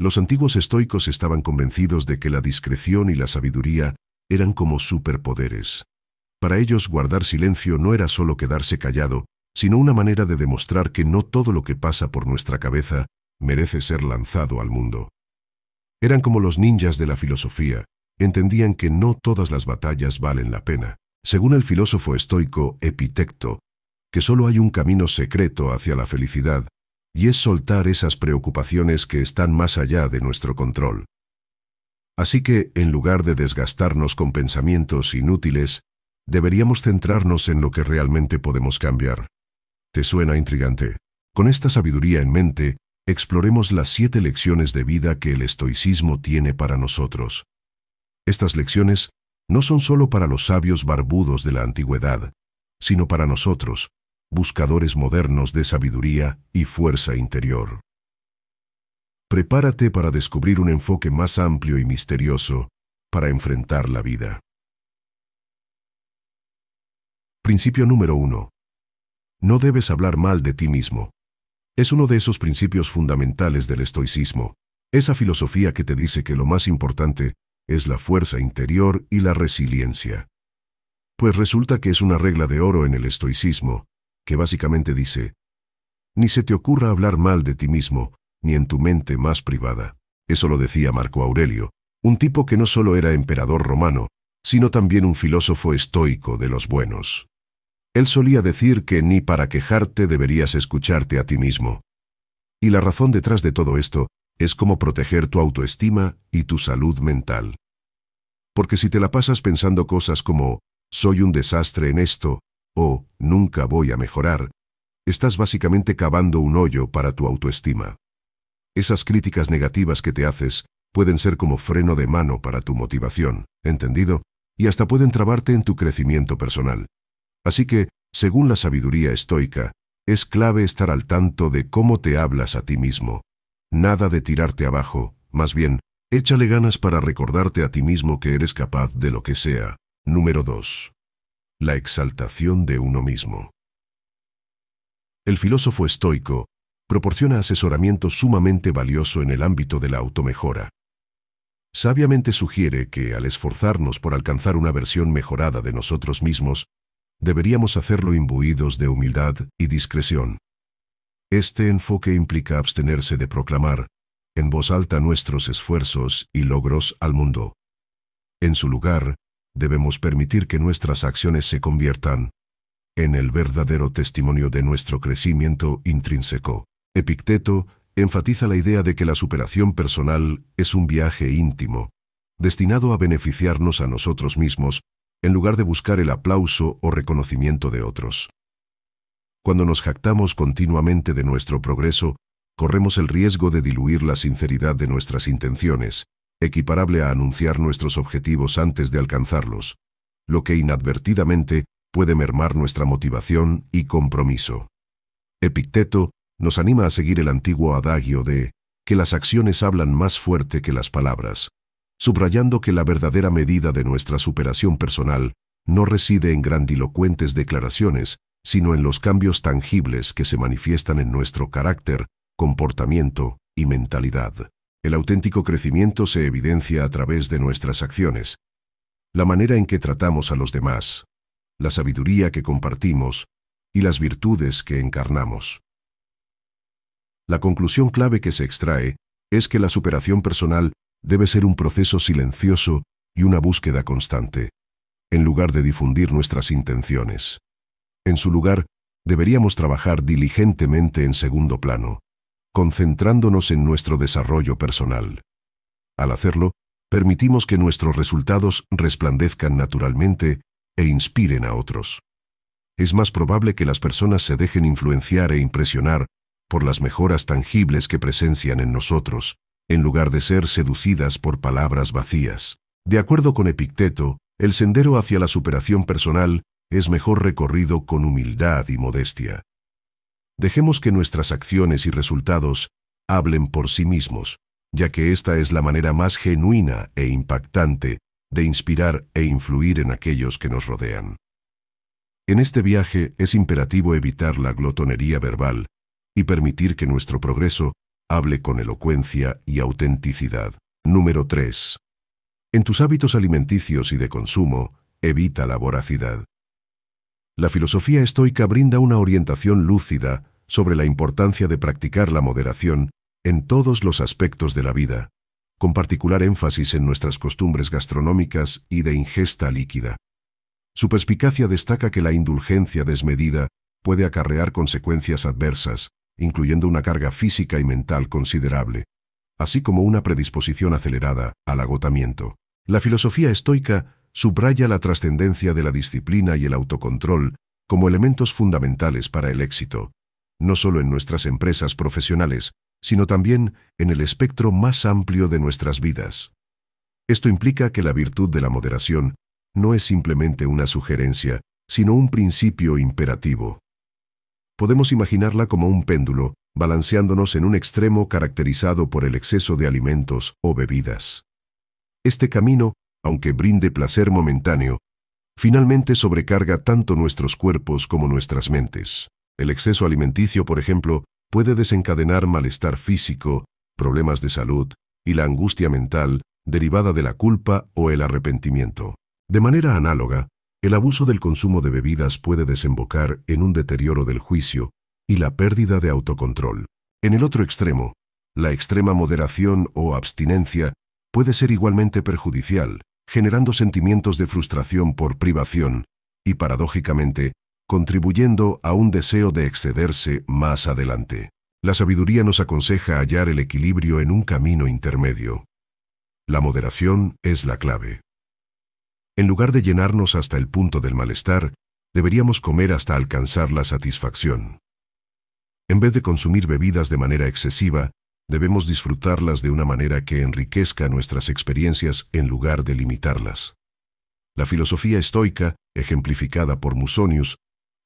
Los antiguos estoicos estaban convencidos de que la discreción y la sabiduría eran como superpoderes. Para ellos guardar silencio no era solo quedarse callado, sino una manera de demostrar que no todo lo que pasa por nuestra cabeza merece ser lanzado al mundo. Eran como los ninjas de la filosofía, entendían que no todas las batallas valen la pena. Según el filósofo estoico Epitecto, que solo hay un camino secreto hacia la felicidad, y es soltar esas preocupaciones que están más allá de nuestro control. Así que, en lugar de desgastarnos con pensamientos inútiles, deberíamos centrarnos en lo que realmente podemos cambiar. ¿Te suena intrigante? Con esta sabiduría en mente, exploremos las siete lecciones de vida que el estoicismo tiene para nosotros. Estas lecciones no son solo para los sabios barbudos de la antigüedad, sino para nosotros, buscadores modernos de sabiduría y fuerza interior. Prepárate para descubrir un enfoque más amplio y misterioso para enfrentar la vida. Principio número 1. No debes hablar mal de ti mismo. Es uno de esos principios fundamentales del estoicismo, esa filosofía que te dice que lo más importante es la fuerza interior y la resiliencia. Pues resulta que es una regla de oro en el estoicismo, que básicamente dice, Ni se te ocurra hablar mal de ti mismo, ni en tu mente más privada. Eso lo decía Marco Aurelio, un tipo que no solo era emperador romano, sino también un filósofo estoico de los buenos. Él solía decir que ni para quejarte deberías escucharte a ti mismo. Y la razón detrás de todo esto es cómo proteger tu autoestima y tu salud mental. Porque si te la pasas pensando cosas como, soy un desastre en esto, o oh, nunca voy a mejorar, estás básicamente cavando un hoyo para tu autoestima. Esas críticas negativas que te haces pueden ser como freno de mano para tu motivación, ¿entendido? Y hasta pueden trabarte en tu crecimiento personal. Así que, según la sabiduría estoica, es clave estar al tanto de cómo te hablas a ti mismo. Nada de tirarte abajo, más bien, échale ganas para recordarte a ti mismo que eres capaz de lo que sea. Número 2 la exaltación de uno mismo. El filósofo estoico proporciona asesoramiento sumamente valioso en el ámbito de la automejora. Sabiamente sugiere que, al esforzarnos por alcanzar una versión mejorada de nosotros mismos, deberíamos hacerlo imbuidos de humildad y discreción. Este enfoque implica abstenerse de proclamar, en voz alta nuestros esfuerzos y logros al mundo. En su lugar, debemos permitir que nuestras acciones se conviertan en el verdadero testimonio de nuestro crecimiento intrínseco. Epicteto enfatiza la idea de que la superación personal es un viaje íntimo, destinado a beneficiarnos a nosotros mismos, en lugar de buscar el aplauso o reconocimiento de otros. Cuando nos jactamos continuamente de nuestro progreso, corremos el riesgo de diluir la sinceridad de nuestras intenciones equiparable a anunciar nuestros objetivos antes de alcanzarlos, lo que inadvertidamente puede mermar nuestra motivación y compromiso. Epicteto nos anima a seguir el antiguo adagio de que las acciones hablan más fuerte que las palabras, subrayando que la verdadera medida de nuestra superación personal no reside en grandilocuentes declaraciones, sino en los cambios tangibles que se manifiestan en nuestro carácter, comportamiento y mentalidad. El auténtico crecimiento se evidencia a través de nuestras acciones, la manera en que tratamos a los demás, la sabiduría que compartimos y las virtudes que encarnamos. La conclusión clave que se extrae es que la superación personal debe ser un proceso silencioso y una búsqueda constante, en lugar de difundir nuestras intenciones. En su lugar, deberíamos trabajar diligentemente en segundo plano, concentrándonos en nuestro desarrollo personal. Al hacerlo, permitimos que nuestros resultados resplandezcan naturalmente e inspiren a otros. Es más probable que las personas se dejen influenciar e impresionar por las mejoras tangibles que presencian en nosotros, en lugar de ser seducidas por palabras vacías. De acuerdo con Epicteto, el sendero hacia la superación personal es mejor recorrido con humildad y modestia. Dejemos que nuestras acciones y resultados hablen por sí mismos, ya que esta es la manera más genuina e impactante de inspirar e influir en aquellos que nos rodean. En este viaje es imperativo evitar la glotonería verbal y permitir que nuestro progreso hable con elocuencia y autenticidad. Número 3. En tus hábitos alimenticios y de consumo, evita la voracidad. La filosofía estoica brinda una orientación lúcida sobre la importancia de practicar la moderación en todos los aspectos de la vida, con particular énfasis en nuestras costumbres gastronómicas y de ingesta líquida. Su perspicacia destaca que la indulgencia desmedida puede acarrear consecuencias adversas, incluyendo una carga física y mental considerable, así como una predisposición acelerada al agotamiento. La filosofía estoica subraya la trascendencia de la disciplina y el autocontrol como elementos fundamentales para el éxito, no solo en nuestras empresas profesionales, sino también en el espectro más amplio de nuestras vidas. Esto implica que la virtud de la moderación no es simplemente una sugerencia, sino un principio imperativo. Podemos imaginarla como un péndulo, balanceándonos en un extremo caracterizado por el exceso de alimentos o bebidas. Este camino, aunque brinde placer momentáneo, finalmente sobrecarga tanto nuestros cuerpos como nuestras mentes. El exceso alimenticio, por ejemplo, puede desencadenar malestar físico, problemas de salud y la angustia mental derivada de la culpa o el arrepentimiento. De manera análoga, el abuso del consumo de bebidas puede desembocar en un deterioro del juicio y la pérdida de autocontrol. En el otro extremo, la extrema moderación o abstinencia puede ser igualmente perjudicial, generando sentimientos de frustración por privación y, paradójicamente, contribuyendo a un deseo de excederse más adelante. La sabiduría nos aconseja hallar el equilibrio en un camino intermedio. La moderación es la clave. En lugar de llenarnos hasta el punto del malestar, deberíamos comer hasta alcanzar la satisfacción. En vez de consumir bebidas de manera excesiva, debemos disfrutarlas de una manera que enriquezca nuestras experiencias en lugar de limitarlas. La filosofía estoica, ejemplificada por Musonius,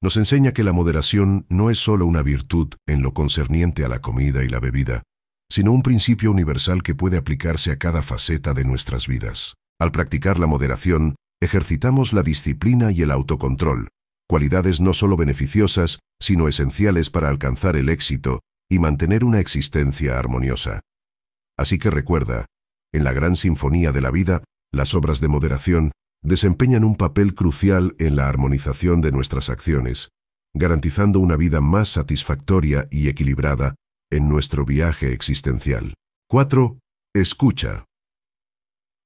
nos enseña que la moderación no es sólo una virtud en lo concerniente a la comida y la bebida, sino un principio universal que puede aplicarse a cada faceta de nuestras vidas. Al practicar la moderación, ejercitamos la disciplina y el autocontrol, cualidades no sólo beneficiosas, sino esenciales para alcanzar el éxito y mantener una existencia armoniosa. Así que recuerda, en la gran sinfonía de la vida, las obras de moderación desempeñan un papel crucial en la armonización de nuestras acciones, garantizando una vida más satisfactoria y equilibrada en nuestro viaje existencial. 4. Escucha.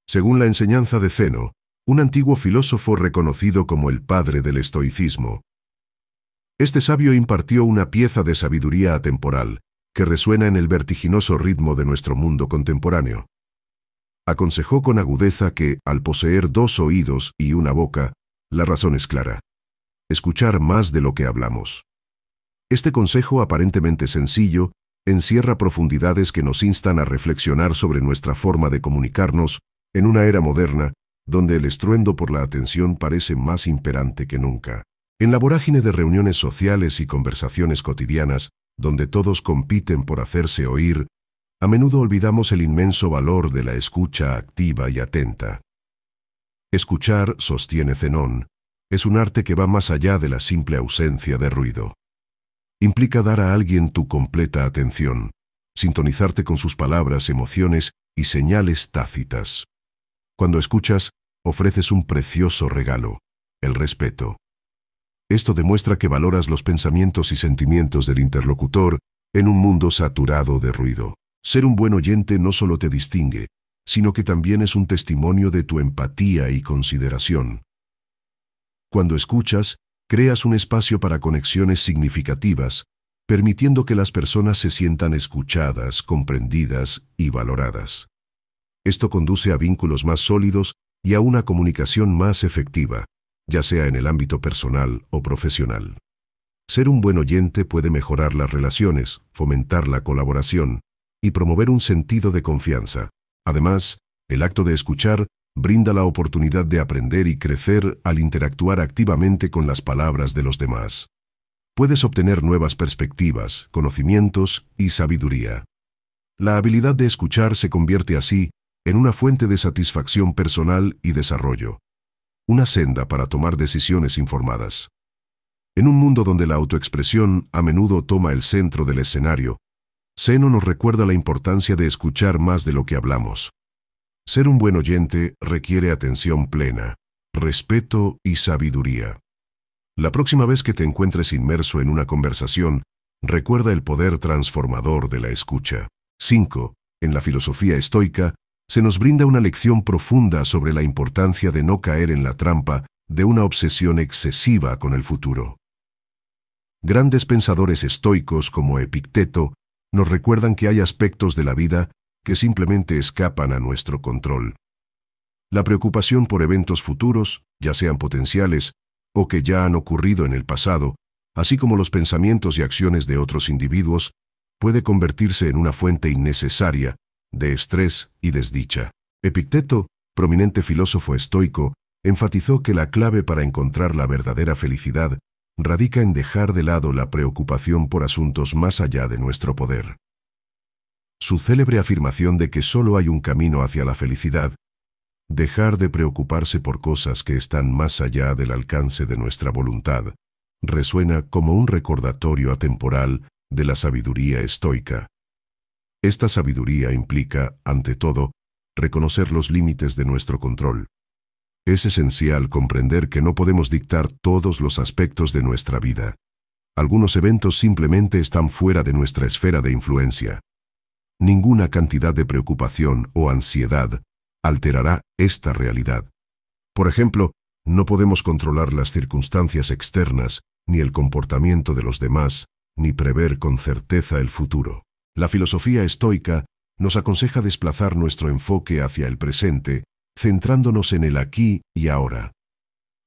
Según la enseñanza de Zeno, un antiguo filósofo reconocido como el padre del estoicismo, este sabio impartió una pieza de sabiduría atemporal que resuena en el vertiginoso ritmo de nuestro mundo contemporáneo aconsejó con agudeza que, al poseer dos oídos y una boca, la razón es clara. Escuchar más de lo que hablamos. Este consejo aparentemente sencillo encierra profundidades que nos instan a reflexionar sobre nuestra forma de comunicarnos en una era moderna donde el estruendo por la atención parece más imperante que nunca. En la vorágine de reuniones sociales y conversaciones cotidianas, donde todos compiten por hacerse oír, a menudo olvidamos el inmenso valor de la escucha activa y atenta. Escuchar, sostiene Zenón, es un arte que va más allá de la simple ausencia de ruido. Implica dar a alguien tu completa atención, sintonizarte con sus palabras, emociones y señales tácitas. Cuando escuchas, ofreces un precioso regalo, el respeto. Esto demuestra que valoras los pensamientos y sentimientos del interlocutor en un mundo saturado de ruido. Ser un buen oyente no solo te distingue, sino que también es un testimonio de tu empatía y consideración. Cuando escuchas, creas un espacio para conexiones significativas, permitiendo que las personas se sientan escuchadas, comprendidas y valoradas. Esto conduce a vínculos más sólidos y a una comunicación más efectiva, ya sea en el ámbito personal o profesional. Ser un buen oyente puede mejorar las relaciones, fomentar la colaboración y promover un sentido de confianza. Además, el acto de escuchar brinda la oportunidad de aprender y crecer al interactuar activamente con las palabras de los demás. Puedes obtener nuevas perspectivas, conocimientos y sabiduría. La habilidad de escuchar se convierte así en una fuente de satisfacción personal y desarrollo, una senda para tomar decisiones informadas. En un mundo donde la autoexpresión a menudo toma el centro del escenario, Seno nos recuerda la importancia de escuchar más de lo que hablamos. Ser un buen oyente requiere atención plena, respeto y sabiduría. La próxima vez que te encuentres inmerso en una conversación, recuerda el poder transformador de la escucha. 5. En la filosofía estoica, se nos brinda una lección profunda sobre la importancia de no caer en la trampa de una obsesión excesiva con el futuro. Grandes pensadores estoicos como Epicteto nos recuerdan que hay aspectos de la vida que simplemente escapan a nuestro control. La preocupación por eventos futuros, ya sean potenciales o que ya han ocurrido en el pasado, así como los pensamientos y acciones de otros individuos, puede convertirse en una fuente innecesaria de estrés y desdicha. Epicteto, prominente filósofo estoico, enfatizó que la clave para encontrar la verdadera felicidad radica en dejar de lado la preocupación por asuntos más allá de nuestro poder. Su célebre afirmación de que solo hay un camino hacia la felicidad, dejar de preocuparse por cosas que están más allá del alcance de nuestra voluntad, resuena como un recordatorio atemporal de la sabiduría estoica. Esta sabiduría implica, ante todo, reconocer los límites de nuestro control, es esencial comprender que no podemos dictar todos los aspectos de nuestra vida. Algunos eventos simplemente están fuera de nuestra esfera de influencia. Ninguna cantidad de preocupación o ansiedad alterará esta realidad. Por ejemplo, no podemos controlar las circunstancias externas, ni el comportamiento de los demás, ni prever con certeza el futuro. La filosofía estoica nos aconseja desplazar nuestro enfoque hacia el presente centrándonos en el aquí y ahora.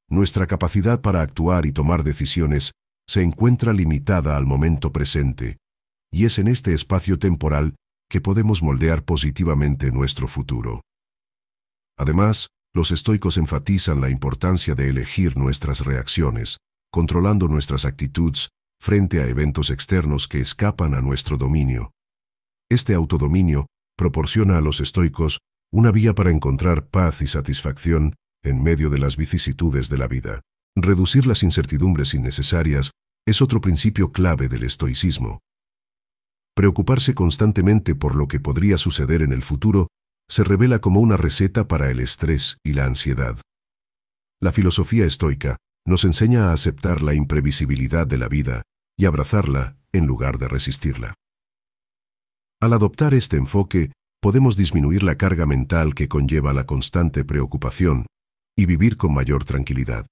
Nuestra capacidad para actuar y tomar decisiones se encuentra limitada al momento presente, y es en este espacio temporal que podemos moldear positivamente nuestro futuro. Además, los estoicos enfatizan la importancia de elegir nuestras reacciones, controlando nuestras actitudes frente a eventos externos que escapan a nuestro dominio. Este autodominio proporciona a los estoicos una vía para encontrar paz y satisfacción en medio de las vicisitudes de la vida. Reducir las incertidumbres innecesarias es otro principio clave del estoicismo. Preocuparse constantemente por lo que podría suceder en el futuro se revela como una receta para el estrés y la ansiedad. La filosofía estoica nos enseña a aceptar la imprevisibilidad de la vida y abrazarla en lugar de resistirla. Al adoptar este enfoque, podemos disminuir la carga mental que conlleva la constante preocupación y vivir con mayor tranquilidad.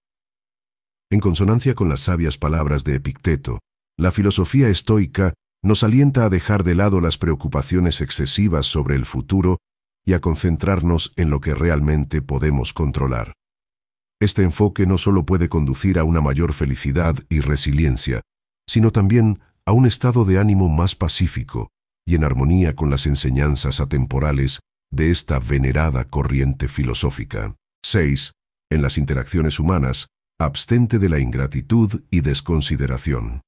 En consonancia con las sabias palabras de Epicteto, la filosofía estoica nos alienta a dejar de lado las preocupaciones excesivas sobre el futuro y a concentrarnos en lo que realmente podemos controlar. Este enfoque no solo puede conducir a una mayor felicidad y resiliencia, sino también a un estado de ánimo más pacífico, y en armonía con las enseñanzas atemporales de esta venerada corriente filosófica. 6. En las interacciones humanas, abstente de la ingratitud y desconsideración.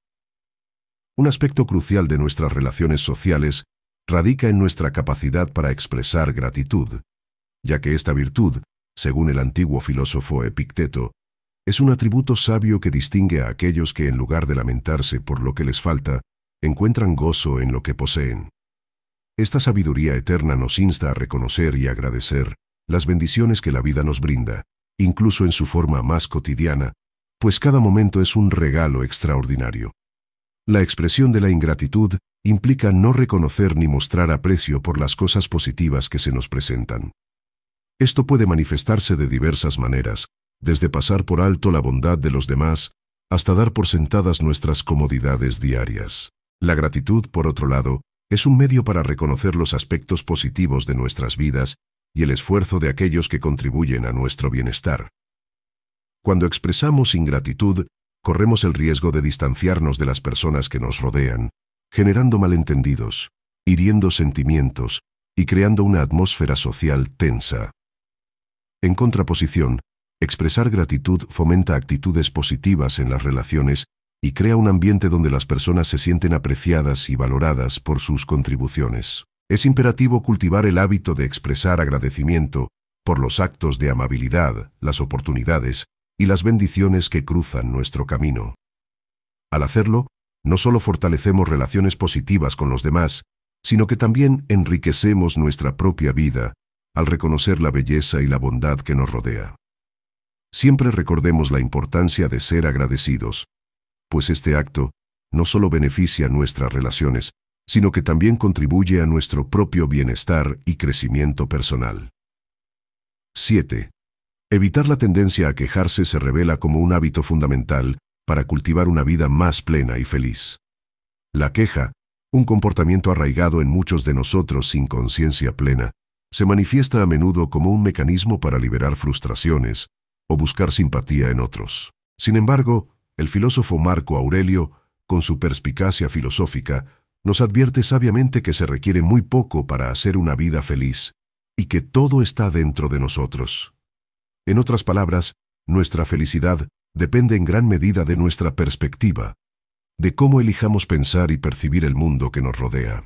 Un aspecto crucial de nuestras relaciones sociales radica en nuestra capacidad para expresar gratitud, ya que esta virtud, según el antiguo filósofo Epicteto, es un atributo sabio que distingue a aquellos que en lugar de lamentarse por lo que les falta, encuentran gozo en lo que poseen. Esta sabiduría eterna nos insta a reconocer y agradecer las bendiciones que la vida nos brinda, incluso en su forma más cotidiana, pues cada momento es un regalo extraordinario. La expresión de la ingratitud implica no reconocer ni mostrar aprecio por las cosas positivas que se nos presentan. Esto puede manifestarse de diversas maneras, desde pasar por alto la bondad de los demás hasta dar por sentadas nuestras comodidades diarias. La gratitud, por otro lado, es un medio para reconocer los aspectos positivos de nuestras vidas y el esfuerzo de aquellos que contribuyen a nuestro bienestar. Cuando expresamos ingratitud, corremos el riesgo de distanciarnos de las personas que nos rodean, generando malentendidos, hiriendo sentimientos y creando una atmósfera social tensa. En contraposición, expresar gratitud fomenta actitudes positivas en las relaciones y crea un ambiente donde las personas se sienten apreciadas y valoradas por sus contribuciones. Es imperativo cultivar el hábito de expresar agradecimiento por los actos de amabilidad, las oportunidades y las bendiciones que cruzan nuestro camino. Al hacerlo, no solo fortalecemos relaciones positivas con los demás, sino que también enriquecemos nuestra propia vida al reconocer la belleza y la bondad que nos rodea. Siempre recordemos la importancia de ser agradecidos, pues este acto no solo beneficia nuestras relaciones, sino que también contribuye a nuestro propio bienestar y crecimiento personal. 7. Evitar la tendencia a quejarse se revela como un hábito fundamental para cultivar una vida más plena y feliz. La queja, un comportamiento arraigado en muchos de nosotros sin conciencia plena, se manifiesta a menudo como un mecanismo para liberar frustraciones o buscar simpatía en otros. Sin embargo, el filósofo Marco Aurelio, con su perspicacia filosófica, nos advierte sabiamente que se requiere muy poco para hacer una vida feliz y que todo está dentro de nosotros. En otras palabras, nuestra felicidad depende en gran medida de nuestra perspectiva, de cómo elijamos pensar y percibir el mundo que nos rodea.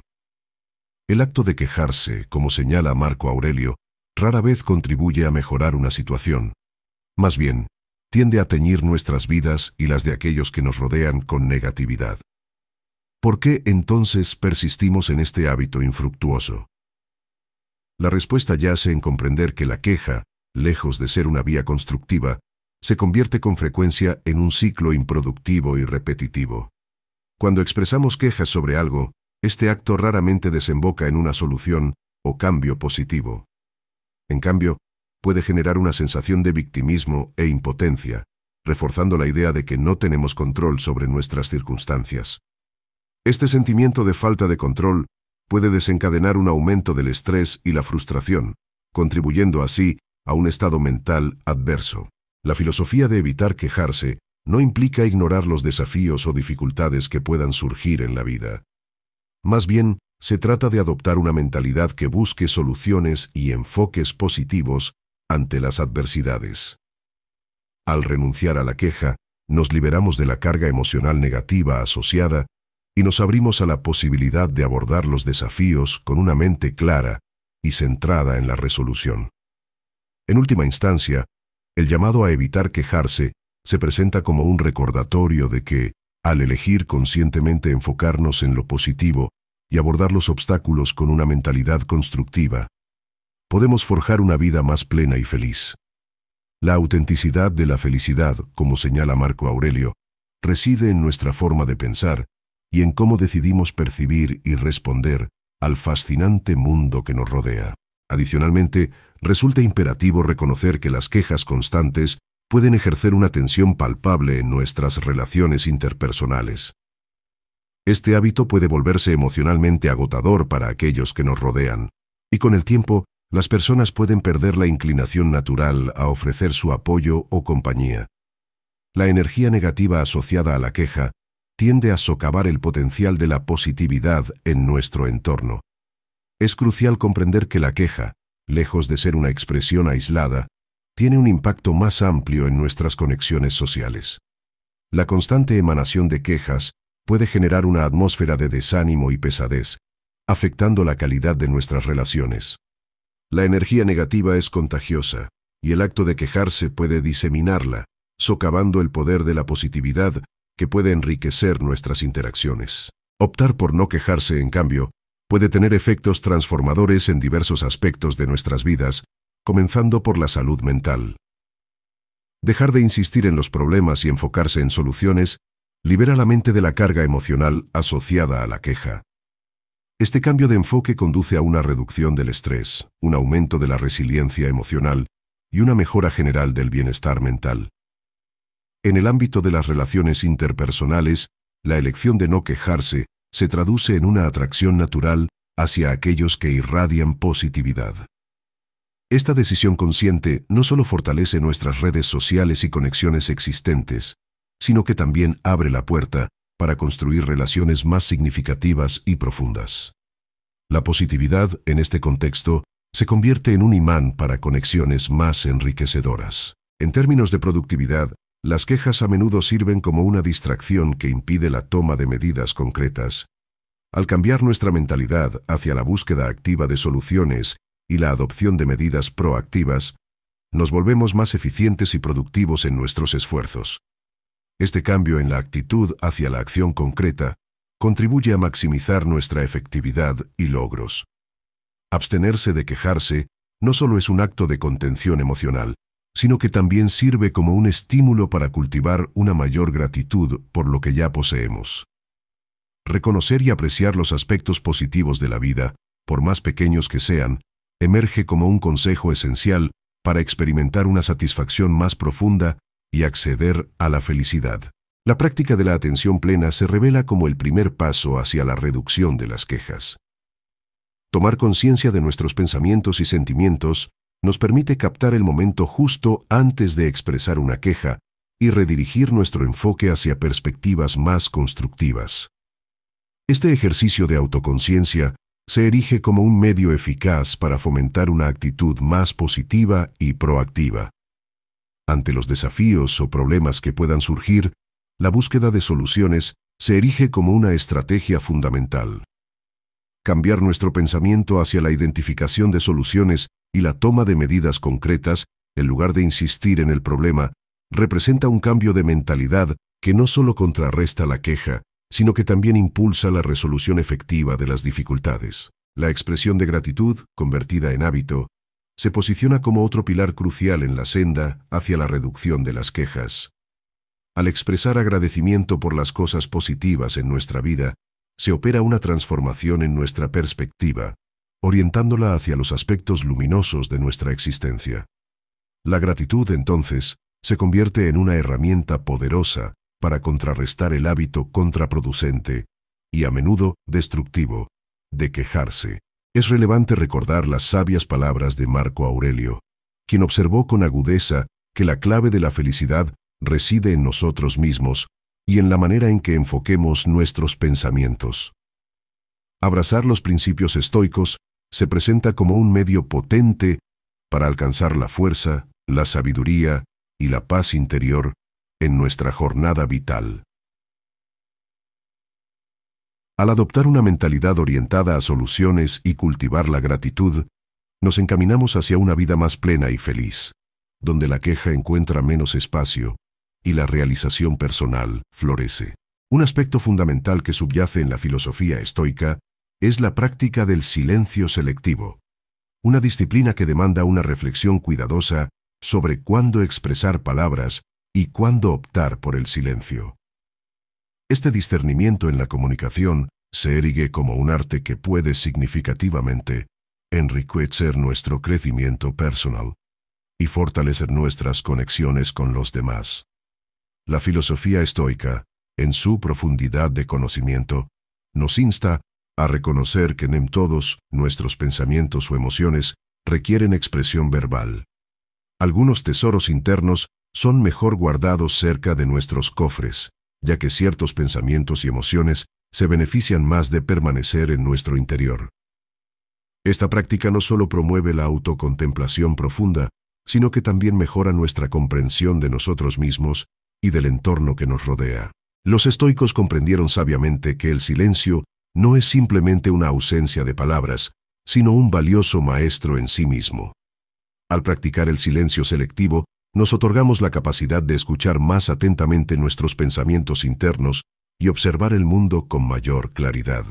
El acto de quejarse, como señala Marco Aurelio, rara vez contribuye a mejorar una situación. Más bien, tiende a teñir nuestras vidas y las de aquellos que nos rodean con negatividad. ¿Por qué entonces persistimos en este hábito infructuoso? La respuesta yace en comprender que la queja, lejos de ser una vía constructiva, se convierte con frecuencia en un ciclo improductivo y repetitivo. Cuando expresamos quejas sobre algo, este acto raramente desemboca en una solución o cambio positivo. En cambio, puede generar una sensación de victimismo e impotencia, reforzando la idea de que no tenemos control sobre nuestras circunstancias. Este sentimiento de falta de control puede desencadenar un aumento del estrés y la frustración, contribuyendo así a un estado mental adverso. La filosofía de evitar quejarse no implica ignorar los desafíos o dificultades que puedan surgir en la vida. Más bien, se trata de adoptar una mentalidad que busque soluciones y enfoques positivos ante las adversidades. Al renunciar a la queja, nos liberamos de la carga emocional negativa asociada y nos abrimos a la posibilidad de abordar los desafíos con una mente clara y centrada en la resolución. En última instancia, el llamado a evitar quejarse se presenta como un recordatorio de que, al elegir conscientemente enfocarnos en lo positivo y abordar los obstáculos con una mentalidad constructiva, podemos forjar una vida más plena y feliz. La autenticidad de la felicidad, como señala Marco Aurelio, reside en nuestra forma de pensar y en cómo decidimos percibir y responder al fascinante mundo que nos rodea. Adicionalmente, resulta imperativo reconocer que las quejas constantes pueden ejercer una tensión palpable en nuestras relaciones interpersonales. Este hábito puede volverse emocionalmente agotador para aquellos que nos rodean, y con el tiempo las personas pueden perder la inclinación natural a ofrecer su apoyo o compañía. La energía negativa asociada a la queja tiende a socavar el potencial de la positividad en nuestro entorno. Es crucial comprender que la queja, lejos de ser una expresión aislada, tiene un impacto más amplio en nuestras conexiones sociales. La constante emanación de quejas puede generar una atmósfera de desánimo y pesadez, afectando la calidad de nuestras relaciones. La energía negativa es contagiosa, y el acto de quejarse puede diseminarla, socavando el poder de la positividad que puede enriquecer nuestras interacciones. Optar por no quejarse, en cambio, puede tener efectos transformadores en diversos aspectos de nuestras vidas, comenzando por la salud mental. Dejar de insistir en los problemas y enfocarse en soluciones libera la mente de la carga emocional asociada a la queja. Este cambio de enfoque conduce a una reducción del estrés, un aumento de la resiliencia emocional y una mejora general del bienestar mental. En el ámbito de las relaciones interpersonales, la elección de no quejarse se traduce en una atracción natural hacia aquellos que irradian positividad. Esta decisión consciente no solo fortalece nuestras redes sociales y conexiones existentes, sino que también abre la puerta para construir relaciones más significativas y profundas. La positividad, en este contexto, se convierte en un imán para conexiones más enriquecedoras. En términos de productividad, las quejas a menudo sirven como una distracción que impide la toma de medidas concretas. Al cambiar nuestra mentalidad hacia la búsqueda activa de soluciones y la adopción de medidas proactivas, nos volvemos más eficientes y productivos en nuestros esfuerzos. Este cambio en la actitud hacia la acción concreta contribuye a maximizar nuestra efectividad y logros. Abstenerse de quejarse no solo es un acto de contención emocional, sino que también sirve como un estímulo para cultivar una mayor gratitud por lo que ya poseemos. Reconocer y apreciar los aspectos positivos de la vida, por más pequeños que sean, emerge como un consejo esencial para experimentar una satisfacción más profunda y acceder a la felicidad. La práctica de la atención plena se revela como el primer paso hacia la reducción de las quejas. Tomar conciencia de nuestros pensamientos y sentimientos nos permite captar el momento justo antes de expresar una queja y redirigir nuestro enfoque hacia perspectivas más constructivas. Este ejercicio de autoconciencia se erige como un medio eficaz para fomentar una actitud más positiva y proactiva. Ante los desafíos o problemas que puedan surgir, la búsqueda de soluciones se erige como una estrategia fundamental. Cambiar nuestro pensamiento hacia la identificación de soluciones y la toma de medidas concretas, en lugar de insistir en el problema, representa un cambio de mentalidad que no solo contrarresta la queja, sino que también impulsa la resolución efectiva de las dificultades. La expresión de gratitud, convertida en hábito, se posiciona como otro pilar crucial en la senda hacia la reducción de las quejas. Al expresar agradecimiento por las cosas positivas en nuestra vida, se opera una transformación en nuestra perspectiva, orientándola hacia los aspectos luminosos de nuestra existencia. La gratitud, entonces, se convierte en una herramienta poderosa para contrarrestar el hábito contraproducente y a menudo destructivo de quejarse es relevante recordar las sabias palabras de Marco Aurelio, quien observó con agudeza que la clave de la felicidad reside en nosotros mismos y en la manera en que enfoquemos nuestros pensamientos. Abrazar los principios estoicos se presenta como un medio potente para alcanzar la fuerza, la sabiduría y la paz interior en nuestra jornada vital. Al adoptar una mentalidad orientada a soluciones y cultivar la gratitud, nos encaminamos hacia una vida más plena y feliz, donde la queja encuentra menos espacio y la realización personal florece. Un aspecto fundamental que subyace en la filosofía estoica es la práctica del silencio selectivo, una disciplina que demanda una reflexión cuidadosa sobre cuándo expresar palabras y cuándo optar por el silencio. Este discernimiento en la comunicación se erige como un arte que puede significativamente enriquecer nuestro crecimiento personal y fortalecer nuestras conexiones con los demás. La filosofía estoica, en su profundidad de conocimiento, nos insta a reconocer que en todos nuestros pensamientos o emociones requieren expresión verbal. Algunos tesoros internos son mejor guardados cerca de nuestros cofres, ya que ciertos pensamientos y emociones se benefician más de permanecer en nuestro interior. Esta práctica no solo promueve la autocontemplación profunda, sino que también mejora nuestra comprensión de nosotros mismos y del entorno que nos rodea. Los estoicos comprendieron sabiamente que el silencio no es simplemente una ausencia de palabras, sino un valioso maestro en sí mismo. Al practicar el silencio selectivo, nos otorgamos la capacidad de escuchar más atentamente nuestros pensamientos internos y observar el mundo con mayor claridad.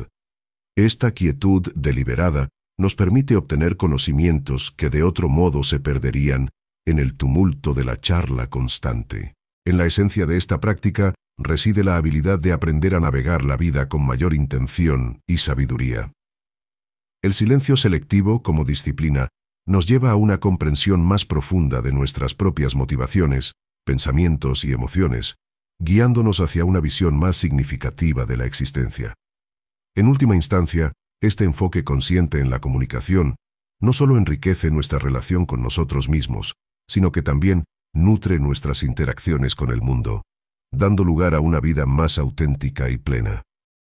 Esta quietud deliberada nos permite obtener conocimientos que de otro modo se perderían en el tumulto de la charla constante. En la esencia de esta práctica reside la habilidad de aprender a navegar la vida con mayor intención y sabiduría. El silencio selectivo como disciplina nos lleva a una comprensión más profunda de nuestras propias motivaciones, pensamientos y emociones, guiándonos hacia una visión más significativa de la existencia. En última instancia, este enfoque consciente en la comunicación no solo enriquece nuestra relación con nosotros mismos, sino que también nutre nuestras interacciones con el mundo, dando lugar a una vida más auténtica y plena.